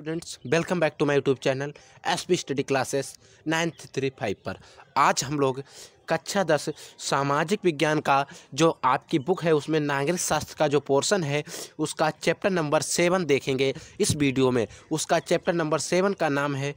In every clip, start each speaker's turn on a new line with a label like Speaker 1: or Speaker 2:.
Speaker 1: students welcome back to my YouTube channel S P study classes ninth three five पर आज हम लोग कक्षा दस सामाजिक विज्ञान का जो आपकी बुक है उसमें नागरिक शास्त्र का जो पोर्शन है उसका चैप्टर नंबर सेवन देखेंगे इस वीडियो में उसका चैप्टर नंबर सेवन का नाम है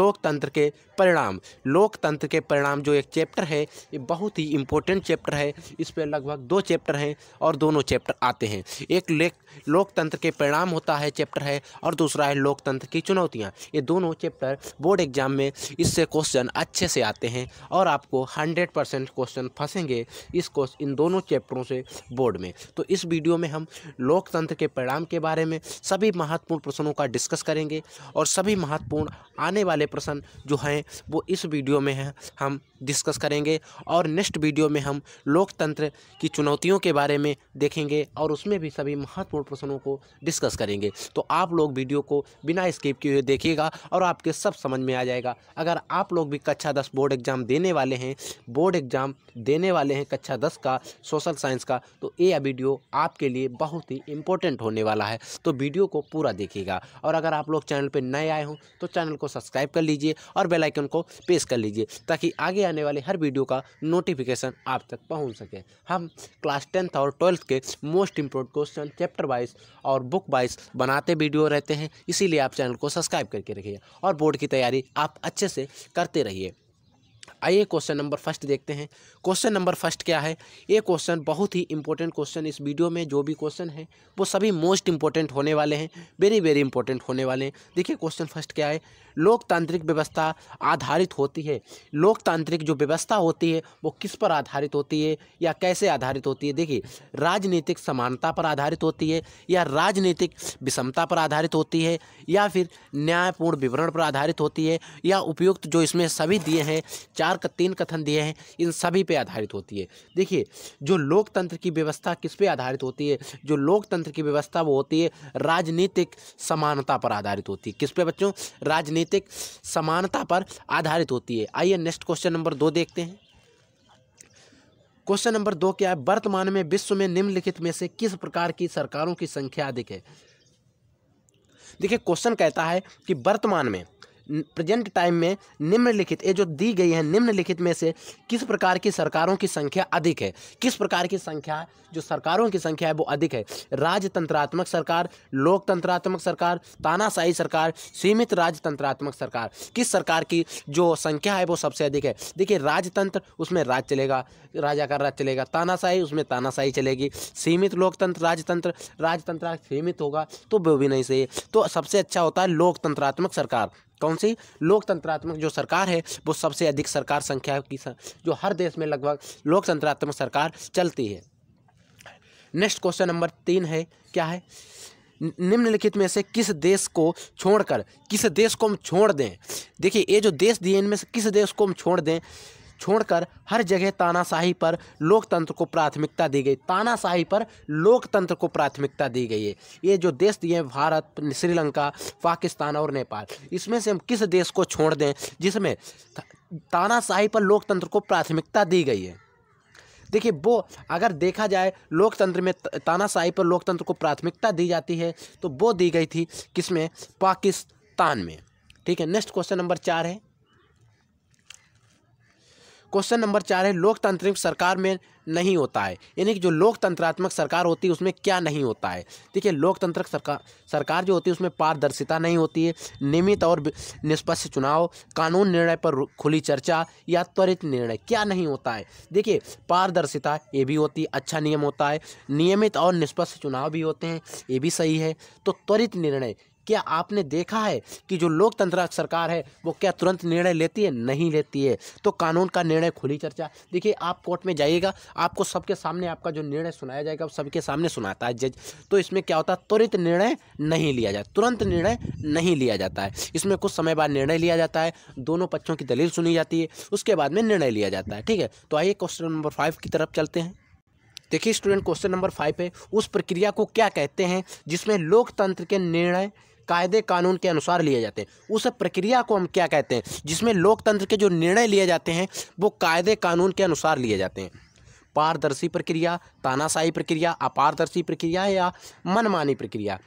Speaker 1: लोकतंत्र के परिणाम लोकतंत्र के परिणाम जो एक चैप्टर है ये बहुत ही इम्पोर्टेंट चैप्टर है इस पर लगभग दो चैप्टर हैं और दोनों चैप्टर आते हैं एक लेख लोकतंत्र के परिणाम होता है चैप्टर है और दूसरा है लोकतंत्र की चुनौतियाँ ये दोनों चैप्टर बोर्ड एग्जाम में इससे क्वेश्चन अच्छे से आते हैं और आपको हंड्रेड परसेंट क्वेश्चन फंसेंगे इस क्वेश्चन इन दोनों चैप्टरों से बोर्ड में तो इस वीडियो में हम लोकतंत्र के परिणाम के बारे में सभी महत्वपूर्ण प्रश्नों का डिस्कस करेंगे और सभी महत्वपूर्ण आने वाले प्रश्न जो हैं वो इस वीडियो में है हम डिस्कस करेंगे और नेक्स्ट वीडियो में हम लोकतंत्र की चुनौतियों के बारे में देखेंगे और उसमें भी सभी महत्वपूर्ण प्रश्नों को डिस्कस करेंगे तो आप लोग वीडियो को बिना स्किप किए देखिएगा और आपके सब समझ में आ जाएगा अगर आप लोग भी कक्षा दस बोर्ड एग्ज़ाम देने वाले हैं बोर्ड एग्ज़ाम देने वाले हैं कक्षा दस का सोशल साइंस का तो ये वीडियो आपके लिए बहुत ही इंपॉर्टेंट होने वाला है तो वीडियो को पूरा देखिएगा और अगर आप लोग चैनल पर नए आए हों तो चैनल को सब्सक्राइब कर लीजिए और बेलाइक आइकन को प्रेस कर लीजिए ताकि आगे आने वाले हर वीडियो का नोटिफिकेशन आप तक पहुंच सके हम क्लास टेंथ और ट्वेल्थ के most important question chapter wise और बुक वाइज बनाते वीडियो रहते हैं इसीलिए आप चैनल को सब्सक्राइब करके रखिए और बोर्ड की तैयारी आप अच्छे से करते रहिए आइए क्वेश्चन नंबर फर्स्ट देखते हैं क्वेश्चन नंबर फर्स्ट क्या है ये क्वेश्चन बहुत ही इंपॉर्टेंट क्वेश्चन इस वीडियो में जो भी क्वेश्चन है वो सभी मोस्ट इंपॉर्टेंट होने वाले हैं वेरी वेरी इंपॉर्टेंट होने वाले हैं देखिए क्वेश्चन फर्स्ट क्या है लोकतांत्रिक व्यवस्था आधारित होती है लोकतांत्रिक जो व्यवस्था होती है वो किस पर आधारित होती है या कैसे आधारित होती है देखिए राजनीतिक समानता पर आधारित होती है या राजनीतिक विषमता पर आधारित होती है या फिर न्यायपूर्ण विवरण पर आधारित होती है या उपयुक्त जो इसमें सभी दिए हैं चार तीन कथन दिए हैं इन सभी पर आधारित होती है देखिए जो लोकतंत्र की व्यवस्था किस पर आधारित होती है जो लोकतंत्र की व्यवस्था वो होती है राजनीतिक समानता पर आधारित होती है किस पे बच्चों राजनीति राजनीतिक समानता पर आधारित होती है आइए नेक्स्ट क्वेश्चन नंबर दो देखते हैं क्वेश्चन नंबर दो क्या है वर्तमान में विश्व में निम्नलिखित में से किस प्रकार की सरकारों की संख्या अधिक है देखिए क्वेश्चन कहता है कि वर्तमान में प्रेजेंट टाइम में निम्नलिखित ये जो दी गई है निम्नलिखित में से किस प्रकार की सरकारों की संख्या अधिक है किस प्रकार की संख्या जो सरकारों की संख्या है वो अधिक है राजतंत्रात्मक सरकार लोकतंत्रात्मक सरकार तानाशाही सरकार सीमित राजतंत्रात्मक सरकार किस सरकार की जो संख्या है वो सबसे अधिक है देखिए राजतंत्र उसमें राज चलेगा राजा का राज चलेगा तानाशाही उसमें तानाशाही चलेगी सीमित लोकतंत्र राजतंत्र राजतंत्र सीमित होगा तो वो भी नहीं सही तो सबसे अच्छा होता है लोकतंत्रात्मक सरकार कौन सी लोकतंत्रात्मक जो सरकार है वो सबसे अधिक सरकार संख्या की सर, जो हर देश में लगभग लोकतंत्रात्मक सरकार चलती है नेक्स्ट क्वेश्चन नंबर तीन है क्या है निम्नलिखित में से किस देश को छोड़कर किस देश को हम छोड़ दें देखिए ये जो देश दिए इनमें से किस देश को हम छोड़ दें छोड़कर हर जगह तानाशाही पर लोकतंत्र को प्राथमिकता दी गई तानाशाही पर लोकतंत्र को प्राथमिकता दी गई है ये जो देश दिए भारत श्रीलंका पाकिस्तान और नेपाल इसमें से हम किस देश को छोड़ दें जिसमें तानाशाही पर लोकतंत्र को प्राथमिकता दी गई है देखिए वो अगर देखा जाए लोकतंत्र में तानाशाही पर लोकतंत्र को प्राथमिकता दी जाती है तो वो दी गई थी किसमें पाकिस्तान में ठीक है नेक्स्ट क्वेश्चन नंबर चार है क्वेश्चन नंबर चार है लोकतांत्रिक सरकार में नहीं होता है यानी कि जो लोकतंत्रात्मक सरकार होती है उसमें क्या नहीं होता है देखिए लोकतंत्र सरकार सरकार जो होती है उसमें पारदर्शिता नहीं होती है नियमित और निष्पक्ष चुनाव कानून निर्णय पर खुली चर्चा या त्वरित निर्णय क्या नहीं होता है देखिए पारदर्शिता ये भी होती है अच्छा नियम होता है नियमित और निष्पक्ष चुनाव भी होते हैं ये भी सही है तो त्वरित निर्णय क्या आपने देखा है कि जो लोकतंत्र सरकार है वो क्या तुरंत निर्णय लेती है नहीं लेती है तो कानून का निर्णय खुली चर्चा देखिए आप कोर्ट में जाइएगा आपको सबके सामने आपका जो निर्णय सुनाया जाएगा सबके सामने सुनाता है जज तो इसमें क्या होता है त्वरित निर्णय नहीं लिया जाता तुरंत निर्णय नहीं लिया जाता है इसमें कुछ समय बाद निर्णय लिया जाता है दोनों पक्षों की दलील सुनी जाती है उसके बाद में निर्णय लिया जाता है ठीक है तो आइए क्वेश्चन नंबर फाइव की तरफ चलते हैं देखिए स्टूडेंट क्वेश्चन नंबर फाइव है उस प्रक्रिया को क्या कहते हैं जिसमें लोकतंत्र के निर्णय कायदे कानून के अनुसार लिए जाते हैं उस प्रक्रिया को हम क्या कहते हैं जिसमें लोकतंत्र के जो निर्णय लिए जाते हैं वो कायदे कानून के अनुसार लिए जाते हैं पारदर्शी प्रक्रिया तानाशाही प्रक्रिया अपारदर्शी प्रक्रिया या मनमानी प्रक्रिया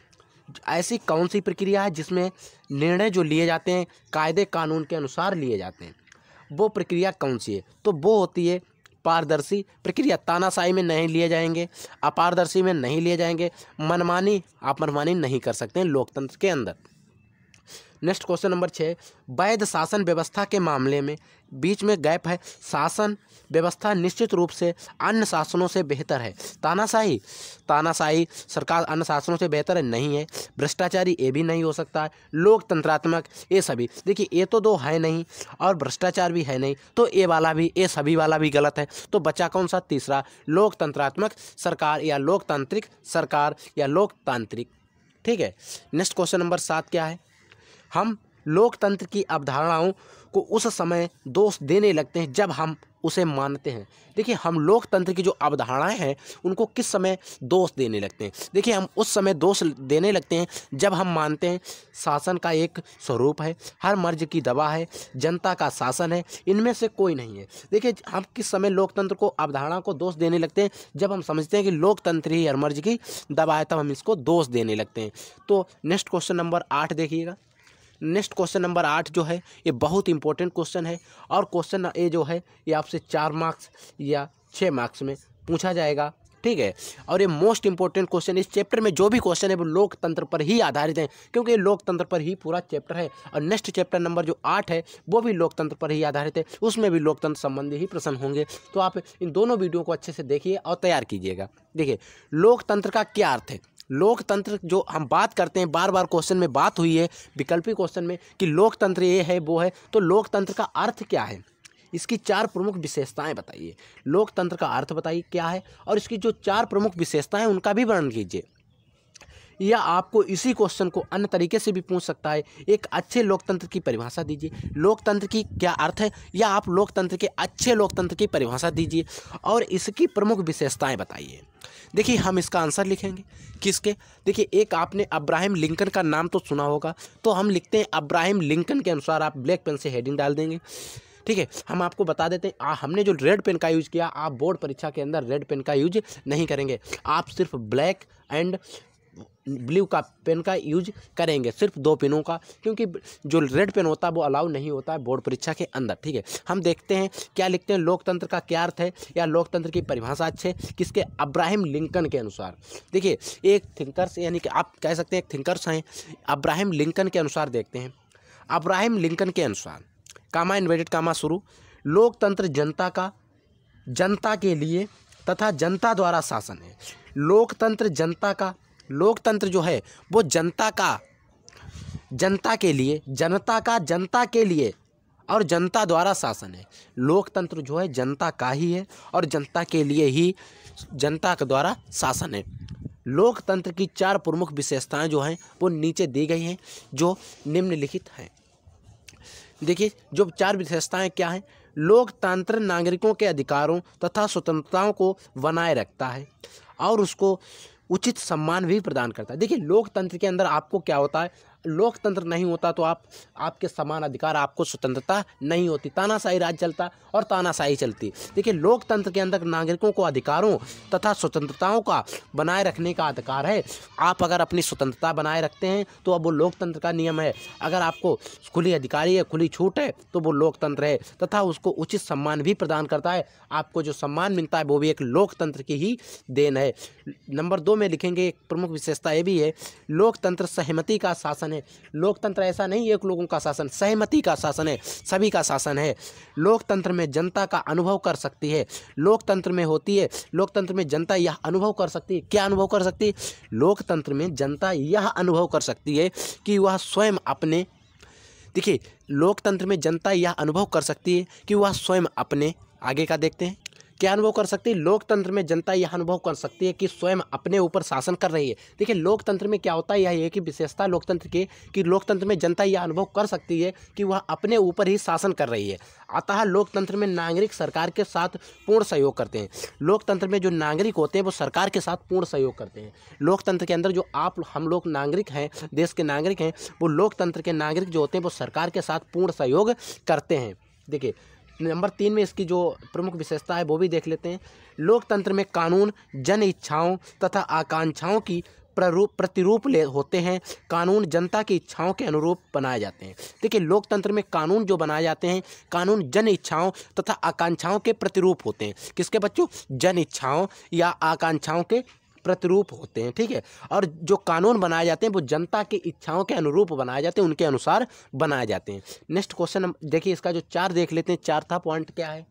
Speaker 1: ऐसी कौन सी प्रक्रिया है जिसमें निर्णय जो लिए जाते हैं कायदे कानून के अनुसार लिए जाते हैं वो प्रक्रिया कौन सी है तो वो होती है पारदर्शी प्रक्रिया तानाशाही में नहीं लिए जाएंगे अपारदर्शी में नहीं लिए जाएंगे मनमानी आप मनमानी नहीं कर सकते लोकतंत्र के अंदर नेक्स्ट क्वेश्चन नंबर छः वैध शासन व्यवस्था के मामले में बीच में गैप है शासन व्यवस्था निश्चित रूप से अन्य शासनों से बेहतर है तानाशाही तानाशाही सरकार अन्य शासनों से बेहतर है नहीं है भ्रष्टाचारी ये भी नहीं हो सकता है लोकतंत्रात्मक ये सभी देखिए ये तो दो है नहीं और भ्रष्टाचार भी है नहीं तो ये वाला भी ये सभी वाला भी गलत है तो बचा कौन सा तीसरा लोकतंत्रात्मक सरकार या लोकतांत्रिक सरकार या लोकतांत्रिक ठीक है नेक्स्ट क्वेश्चन नंबर सात क्या है हम लोकतंत्र की अवधारणाओं को उस समय दोष देने लगते हैं जब हम उसे मानते हैं देखिए हम लोकतंत्र की जो अवधारणाएं हैं उनको किस समय दोष देने लगते हैं देखिए हम उस समय दोष देने लगते हैं जब हम मानते हैं शासन का एक स्वरूप है हर मर्ज की दवा है जनता का शासन है इनमें से कोई नहीं है देखिए हम किस समय लोकतंत्र को अवधारणा को दोष देने लगते हैं जब हम समझते हैं कि लोकतंत्र ही हर मर्ज की दवा है तब हम इसको दोष देने लगते हैं तो नेक्स्ट क्वेश्चन नंबर आठ देखिएगा नेक्स्ट क्वेश्चन नंबर आठ जो है ये बहुत इंपॉर्टेंट क्वेश्चन है और क्वेश्चन ए जो है ये आपसे चार मार्क्स या छः मार्क्स में पूछा जाएगा ठीक है और ये मोस्ट इंपॉर्टेंट क्वेश्चन इस चैप्टर में जो भी क्वेश्चन है वो लोकतंत्र पर ही आधारित हैं क्योंकि लोकतंत्र पर ही पूरा चैप्टर है और नेक्स्ट चैप्टर नंबर जो आठ है वो भी लोकतंत्र पर ही आधारित है उसमें भी लोकतंत्र संबंधी ही प्रश्न होंगे तो आप इन दोनों वीडियो को अच्छे से देखिए और तैयार कीजिएगा देखिए लोकतंत्र का क्या अर्थ है लोकतंत्र जो हम बात करते हैं बार बार क्वेश्चन में बात हुई है विकल्पी क्वेश्चन में कि लोकतंत्र ये है वो है तो लोकतंत्र का अर्थ क्या है इसकी चार प्रमुख विशेषताएं बताइए लोकतंत्र का अर्थ बताइए क्या है और इसकी जो चार प्रमुख विशेषताएं उनका भी वर्णन कीजिए या आपको इसी क्वेश्चन को अन्य तरीके से भी पूछ सकता है एक अच्छे लोकतंत्र की परिभाषा दीजिए लोकतंत्र की क्या अर्थ है या आप लोकतंत्र के अच्छे लोकतंत्र की परिभाषा दीजिए और इसकी प्रमुख विशेषताएं बताइए देखिए हम इसका आंसर लिखेंगे किसके देखिए एक आपने अब्राहिम लिंकन का नाम तो सुना होगा तो हम लिखते हैं अब्राहिम लिंकन के अनुसार आप ब्लैक पेन से हेडिंग डाल देंगे ठीक है हम आपको बता देते हैं आ, हमने जो रेड पेन का यूज़ किया आप बोर्ड परीक्षा के अंदर रेड पेन का यूज नहीं करेंगे आप सिर्फ ब्लैक एंड ब्लू का पेन का यूज करेंगे सिर्फ दो पेनों का क्योंकि जो रेड पेन होता है वो अलाउ नहीं होता है बोर्ड परीक्षा के अंदर ठीक है हम देखते हैं क्या लिखते हैं लोकतंत्र का क्या अर्थ है या लोकतंत्र की परिभाषा अच्छे किसके अब्राहिम लिंकन के अनुसार देखिए एक थिंकर्स यानी कि आप कह सकते हैं एक थिंकर्स हैं अब्राहिम लिंकन के अनुसार देखते हैं अब्राहिम लिंकन के अनुसार कामा इन्वेटेड कामा शुरू लोकतंत्र जनता का जनता के लिए तथा जनता द्वारा शासन है लोकतंत्र जनता का लोकतंत्र जो है वो जनता का जनता के लिए जनता का जनता के लिए और जनता द्वारा शासन है लोकतंत्र जो है जनता का ही है और जनता के लिए ही जनता के द्वारा शासन है लोकतंत्र की चार प्रमुख विशेषताएं जो हैं वो नीचे दी गई हैं जो निम्नलिखित हैं देखिए जो चार विशेषताएं क्या हैं लोकतंत्र नागरिकों के अधिकारों तथा स्वतंत्रताओं को बनाए रखता है और उसको उचित सम्मान भी प्रदान करता है देखिए लोकतंत्र के अंदर आपको क्या होता है लोकतंत्र नहीं होता तो आप आपके समान अधिकार आपको स्वतंत्रता नहीं होती तानाशाही राज चलता और तानाशाही चलती देखिए लोकतंत्र के अंदर नागरिकों को अधिकारों तथा स्वतंत्रताओं का बनाए रखने का अधिकार है आप अगर अपनी स्वतंत्रता बनाए रखते हैं तो अब वो लोकतंत्र का नियम है अगर आपको खुली अधिकारी है खुली छूट है तो वो लोकतंत्र है तथा उसको उचित सम्मान भी प्रदान करता है आपको जो सम्मान मिलता है वो भी एक लोकतंत्र की ही देन है नंबर दो में लिखेंगे एक प्रमुख विशेषता ये भी है लोकतंत्र सहमति का शासन शासन है लोकतंत्र ऐसा नहीं एक लोगों का शासन सहमति का शासन है सभी का शासन है लोकतंत्र में जनता का अनुभव कर सकती है लोकतंत्र में होती है लोकतंत्र में जनता यह अनुभव कर सकती है क्या अनुभव कर सकती है लोकतंत्र में जनता यह अनुभव कर सकती है कि वह स्वयं अपने देखिए लोकतंत्र में जनता यह अनुभव कर सकती है कि वह स्वयं अपने आगे का देखते हैं क्या अनुभव कर सकती है लोकतंत्र में जनता यह अनुभव कर सकती है कि स्वयं अपने ऊपर शासन कर रही है देखिए लोकतंत्र में क्या होता है यह एक ही विशेषता लोकतंत्र की कि लोकतंत्र में जनता यह अनुभव कर सकती है कि वह अपने ऊपर ही शासन कर रही है अतः लोकतंत्र में नागरिक सरकार के साथ पूर्ण सहयोग करते हैं लोकतंत्र में जो नागरिक होते हैं वो सरकार के साथ पूर्ण सहयोग करते हैं लोकतंत्र के अंदर जो आप हम लोग नागरिक हैं देश के नागरिक हैं वो लोकतंत्र के नागरिक जो होते हैं वो सरकार के साथ पूर्ण सहयोग करते हैं देखिए नंबर तीन में इसकी जो प्रमुख विशेषता है वो भी देख लेते हैं लोकतंत्र में कानून जन इच्छाओं तथा आकांक्षाओं की प्ररूप प्रतिरूप ले होते हैं कानून जनता की इच्छाओं के अनुरूप बनाए जाते हैं देखिए लोकतंत्र में कानून जो बनाए जाते हैं कानून जन इच्छाओं तथा आकांक्षाओं के प्रतिरूप होते हैं किसके बच्चों जन इच्छाओं या आकांक्षाओं के प्रतिरूप होते हैं ठीक है और जो कानून बनाए जाते हैं वो जनता की इच्छाओं के अनुरूप बनाए जाते हैं उनके अनुसार बनाए जाते हैं नेक्स्ट क्वेश्चन देखिए इसका जो चार देख लेते हैं चार था पॉइंट क्या है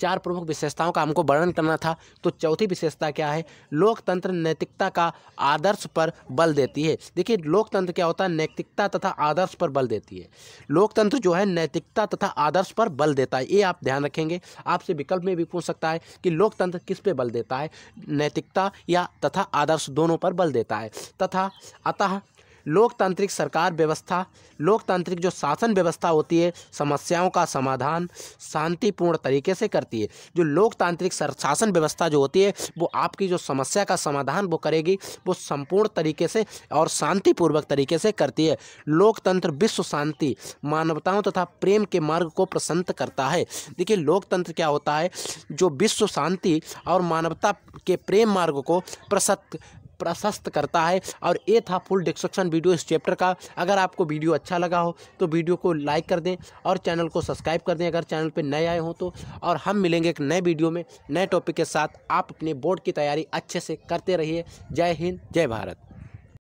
Speaker 1: चार प्रमुख विशेषताओं का हमको वर्णन करना था तो चौथी विशेषता क्या है लोकतंत्र नैतिकता का आदर्श पर बल देती है देखिए लोकतंत्र क्या होता है नैतिकता तथा आदर्श पर बल देती है लोकतंत्र जो है नैतिकता तथा आदर्श पर बल देता है ये आप ध्यान रखेंगे आपसे विकल्प में भी पूछ सकता है कि लोकतंत्र किस पर बल देता है नैतिकता या तथा आदर्श दोनों पर बल देता है तथा अतः लोकतांत्रिक सरकार व्यवस्था लोकतांत्रिक जो शासन व्यवस्था होती है समस्याओं का समाधान शांतिपूर्ण तरीके से करती है जो लोकतांत्रिक शासन व्यवस्था जो होती है वो आपकी जो समस्या का समाधान वो करेगी वो संपूर्ण तरीके से और शांतिपूर्वक तरीके से करती है लोकतंत्र विश्व शांति मानवताओं तथा तो प्रेम के मार्ग को प्रसन्न करता है देखिए लोकतंत्र क्या होता है जो विश्व शांति और मानवता के प्रेम मार्ग को प्रसन्न प्रशस्त करता है और ये था फुल डिस्क्रिप्शन वीडियो इस चैप्टर का अगर आपको वीडियो अच्छा लगा हो तो वीडियो को लाइक कर दें और चैनल को सब्सक्राइब कर दें अगर चैनल पर नए आए हों तो और हम मिलेंगे एक नए वीडियो में नए टॉपिक के साथ आप अपने बोर्ड की तैयारी अच्छे से करते रहिए जय हिंद जय भारत